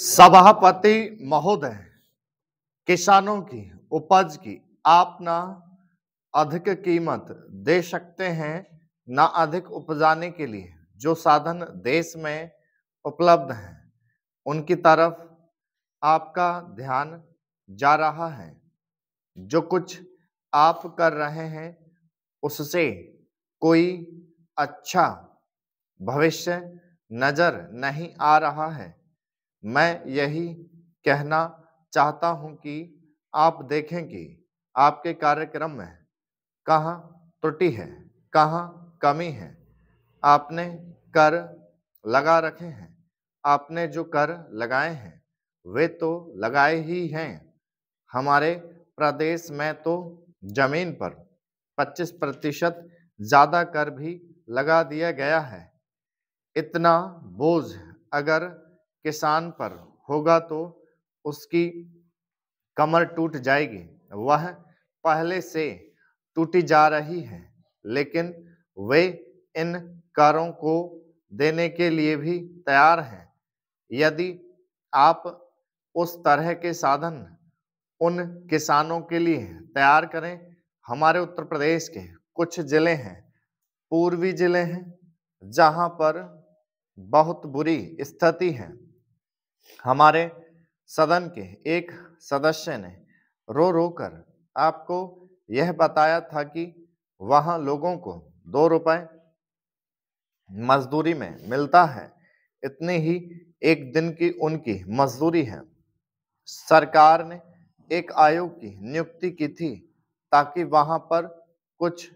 सभापति महोदय किसानों की उपज की आप ना अधिक कीमत दे सकते हैं ना अधिक उपजाने के लिए जो साधन देश में उपलब्ध हैं उनकी तरफ आपका ध्यान जा रहा है जो कुछ आप कर रहे हैं उससे कोई अच्छा भविष्य नज़र नहीं आ रहा है मैं यही कहना चाहता हूं कि आप देखें कि आपके कार्यक्रम में कहाँ त्रुटि है कहाँ कमी है आपने कर लगा रखे हैं आपने जो कर लगाए हैं वे तो लगाए ही हैं हमारे प्रदेश में तो जमीन पर 25 प्रतिशत ज़्यादा कर भी लगा दिया गया है इतना बोझ अगर किसान पर होगा तो उसकी कमर टूट जाएगी वह पहले से टूटी जा रही है लेकिन वे इन कारों को देने के लिए भी तैयार हैं यदि आप उस तरह के साधन उन किसानों के लिए तैयार करें हमारे उत्तर प्रदेश के कुछ ज़िले हैं पूर्वी ज़िले हैं जहां पर बहुत बुरी स्थिति है हमारे सदन के एक सदस्य ने रो रो कर आपको यह बताया था कि वहां लोगों को दो रुपए मजदूरी में मिलता है इतने ही एक दिन की उनकी मजदूरी है सरकार ने एक आयोग की नियुक्ति की थी ताकि वहां पर कुछ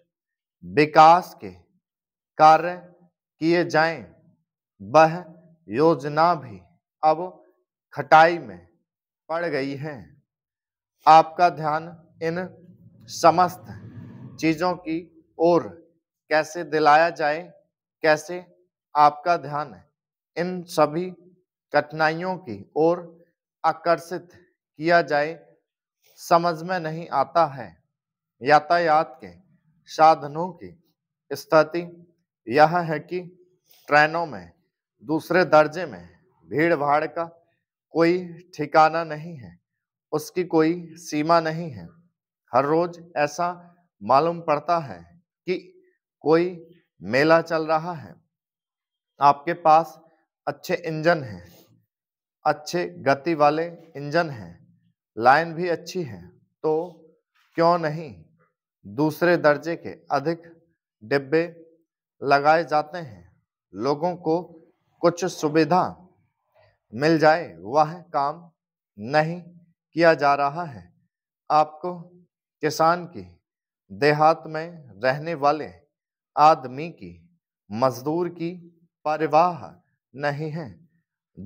विकास के कार्य किए जाएं वह योजना भी अब खटाई में पड़ गई हैं आपका ध्यान इन समस्त चीज़ों की ओर कैसे दिलाया जाए कैसे आपका ध्यान इन सभी कठिनाइयों की ओर आकर्षित किया जाए समझ में नहीं आता है यातायात के साधनों की स्थिति यह है कि ट्रेनों में दूसरे दर्जे में भीड़ भाड़ का कोई ठिकाना नहीं है उसकी कोई सीमा नहीं है हर रोज ऐसा मालूम पड़ता है कि कोई मेला चल रहा है आपके पास अच्छे इंजन हैं अच्छे गति वाले इंजन हैं लाइन भी अच्छी है तो क्यों नहीं दूसरे दर्जे के अधिक डिब्बे लगाए जाते हैं लोगों को कुछ सुविधा मिल जाए वह काम नहीं किया जा रहा है आपको किसान की देहात में रहने वाले आदमी की मजदूर की परवाह नहीं है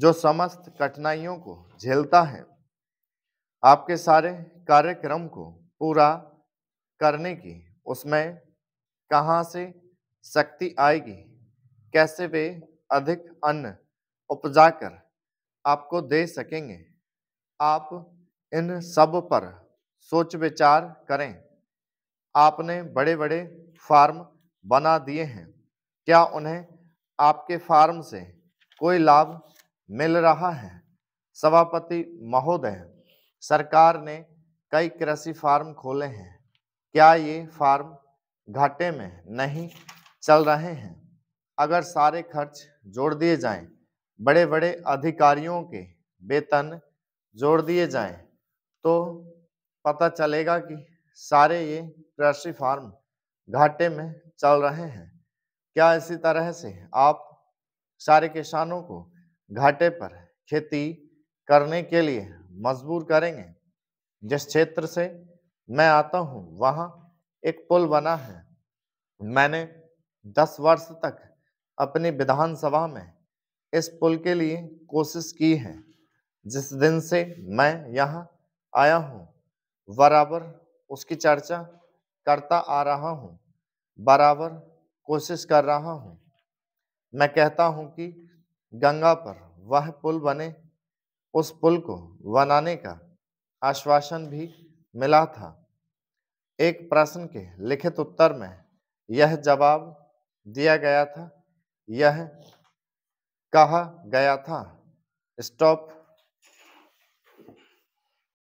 जो समस्त कठिनाइयों को झेलता है आपके सारे कार्यक्रम को पूरा करने की उसमें कहां से शक्ति आएगी कैसे वे अधिक अन्न उपजाकर आपको दे सकेंगे आप इन सब पर सोच विचार करें आपने बड़े बड़े फार्म बना दिए हैं क्या उन्हें आपके फार्म से कोई लाभ मिल रहा है सभापति महोदय सरकार ने कई कृषि फार्म खोले हैं क्या ये फार्म घाटे में नहीं चल रहे हैं अगर सारे खर्च जोड़ दिए जाएं बड़े बड़े अधिकारियों के वेतन जोड़ दिए जाएं तो पता चलेगा कि सारे ये कृषि फार्म घाटे में चल रहे हैं क्या इसी तरह से आप सारे किसानों को घाटे पर खेती करने के लिए मजबूर करेंगे जिस क्षेत्र से मैं आता हूँ वहाँ एक पुल बना है मैंने 10 वर्ष तक अपनी विधानसभा में इस पुल के लिए कोशिश की है जिस दिन से मैं यहाँ आया हूँ बराबर उसकी चर्चा करता आ रहा हूँ बराबर कोशिश कर रहा हूँ मैं कहता हूँ कि गंगा पर वह पुल बने उस पुल को बनाने का आश्वासन भी मिला था एक प्रश्न के लिखित उत्तर में यह जवाब दिया गया था यह कहा गया था स्टॉप